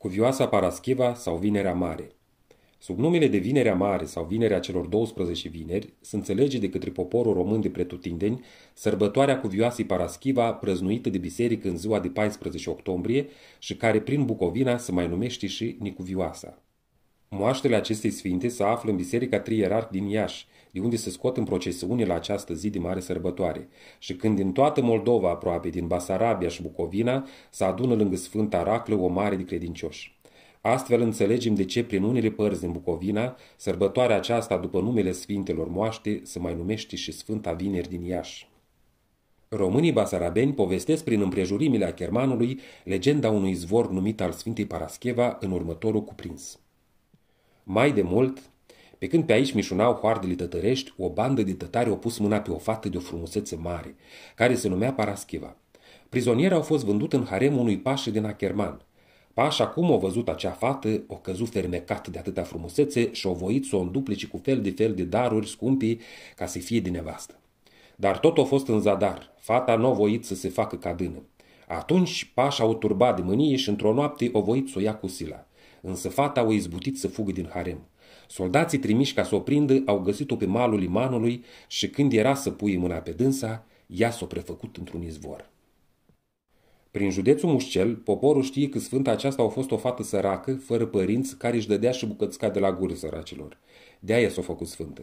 Cuvioasa Paraschiva sau Vinerea Mare. Sub numele de Vinerea Mare sau Vinerea celor 12 vineri, se înțelege de către poporul român de pretutindeni sărbătoarea cuvioasei Paraschiva prăznuită de biserică în ziua de 14 octombrie și care prin Bucovina se mai numește și Nicuvioasa. Moaștele acestei sfinte se află în Biserica Trierarh din Iași, de unde se scot în procesiune la această zi de mare sărbătoare. Și când din toată Moldova aproape, din Basarabia și Bucovina, se adună lângă Sfânta Raclă o mare de credincioși. Astfel înțelegem de ce prin unele părți din Bucovina, sărbătoarea aceasta după numele Sfintelor Moaște se mai numește și Sfânta Vineri din Iași. Românii basarabeni povestesc prin împrejurimile a Chermanului legenda unui izvor numit al Sfintei Parascheva în următorul cuprins. Mai de mult, pe când pe aici mișunau hoardele tătărești, o bandă de tătari au pus mâna pe o fată de o frumusețe mare, care se numea Paraschiva. Prizoniera au fost vândut în harem unui pașe din Acherman. Pașa, cum o văzut acea fată, o căzu fermecat de atâta frumusețe și o voit să o înduplece cu fel de fel de daruri scumpii ca să fie din nevastă. Dar tot o fost în zadar, fata nu a voit să se facă cadână. Atunci pașa o turba de mânie și într-o noapte o voit să o ia cu sila însă fata o izbutit să fugă din harem. Soldații trimiși ca să o prindă au găsit-o pe malul limanului și când era să pui mâna pe dânsa, ea s-o prefăcut într-un izvor. Prin județul Mușcel, poporul știe că sfânta aceasta a fost o fată săracă, fără părinți, care își dădea și bucățica de la gură săracilor. De-aia s-a făcut sfântă.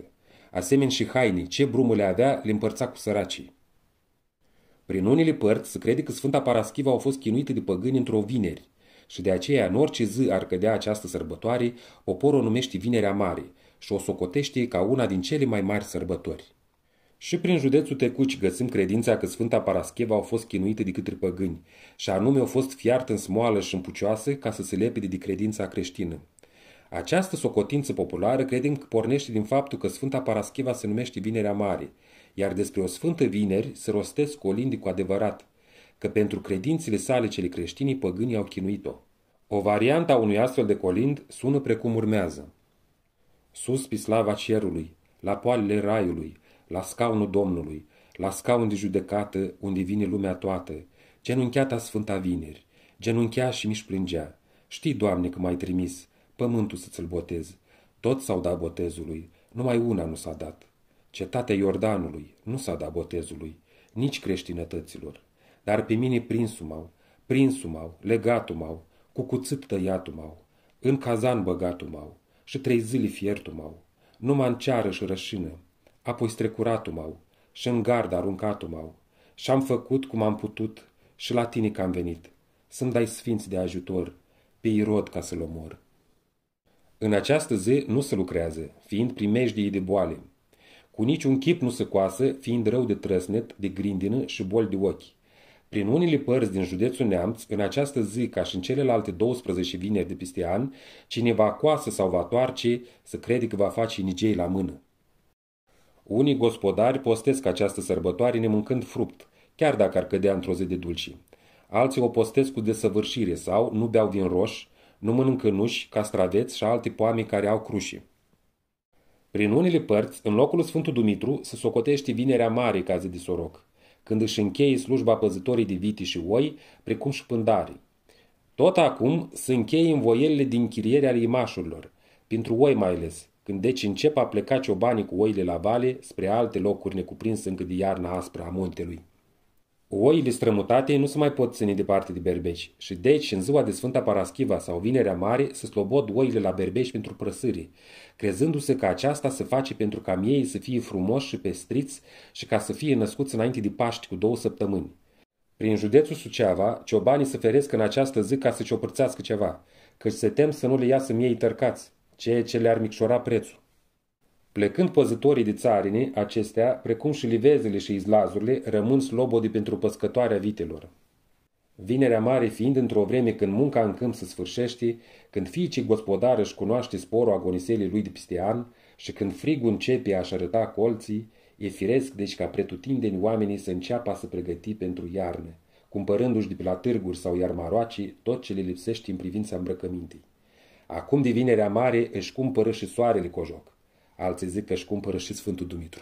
Asemeni și hainii, ce brumă le avea, le împărța cu săracii. Prin unele părți se crede că Sfânta Paraschiva a fost chinuită de păgâni într-o vineri, și de aceea, în orice zi ar cădea această sărbătoare, poporul o numește Vinerea Mare și o socotește ca una din cele mai mari sărbători. Și prin județul Tecuci găsim credința că Sfânta Parascheva au fost chinuită de către păgâni, și anume au fost fiartă în smoală și în pucioasă ca să se lepede de credința creștină. Această socotință populară credem că pornește din faptul că Sfânta Parascheva se numește Vinerea Mare, iar despre o Sfântă Vineri se rostesc colindi cu adevărat, că pentru credințele sale cele creștinii păgânii au chinuit-o. O variantă a unui astfel de colind sună precum urmează. Sus pe slava cerului, la poalele raiului, la scaunul Domnului, la scaun de judecată unde vine lumea toată, genunchiata Sfânta Vineri, genunchea și miș plângea. Știi, Doamne, că m-ai trimis, pământul să-ți-l botez. Tot s-au dat botezului, numai una nu s-a dat. Cetatea Iordanului nu s-a dat botezului, nici creștinătăților dar pe mine prinsul m-au, prinsul m-au, legatul m-au, cu cuțit tăiatul m-au, în cazan băgatul m-au, și trei zile fiertul m-au, numai în ceară și rășină, apoi strecuratul m-au, și în gard aruncatul m-au, și-am făcut cum am putut și la tine că am venit, să-mi dai sfinți de ajutor, pe Irod ca să-l omor. În această zi nu se lucrează, fiind primejdii de boale. Cu niciun chip nu se coasă, fiind rău de trăsnet, de grindină și boli de ochi. Prin unele părți din județul Neamț, în această zi, ca și în celelalte 12 vineri de peste an, cine va coasă sau va toarce, să crede că va face nigei la mână. Unii gospodari postesc această sărbătoare nemâncând fruct, chiar dacă ar cădea într-o zi de dulci. Alții o postesc cu desăvârșire sau nu beau vin roș, nu mănâncă nuși, castraveți și alte poame care au crușii. Prin unele părți, în locul Sfântul Dumitru, se socotește Vinerea Mare ca zi de soroc când își încheie slujba păzitorii de viti și oi, precum și pândarii. Tot acum se încheie învoielile din chiriere ale imașurilor, pentru oi mai ales, când deci încep a pleca ciobanii cu oile la vale spre alte locuri necuprinse încă de iarna aspra a muntelui. Oile strămutate nu se mai pot ține departe de berbeci și deci în ziua de Sfânta Paraschiva sau Vinerea Mare se slobod oile la berbeci pentru prăsâri, crezându-se că aceasta se face pentru ca miei să fie frumoși și pestriți și ca să fie născuți înainte de Paști cu două săptămâni. Prin județul Suceava, ciobanii se feresc în această zi ca să ciopărțească ceva, căci se tem să nu le iasă miei tărcați, ceea ce le-ar micșora prețul. Plecând păzătorii de țarine, acestea, precum și livezele și izlazurile, rămân slobodi pentru păscătoarea vitelor. Vinerea mare fiind într-o vreme când munca în câmp se sfârșește, când fiicii gospodară își cunoaște sporul agoniselii lui de pistean și când frigul începe a-și arăta colții, e firesc deci ca pretutindeni oamenii să înceapă să se pregăti pentru iarnă, cumpărându-și de pe la târguri sau iarmaroaci tot ce le lipsește în privința îmbrăcămintei. Acum de vinerea mare își cumpără și soarele cojoc. Alții zic că își cumpără și Sfântul Dumitru.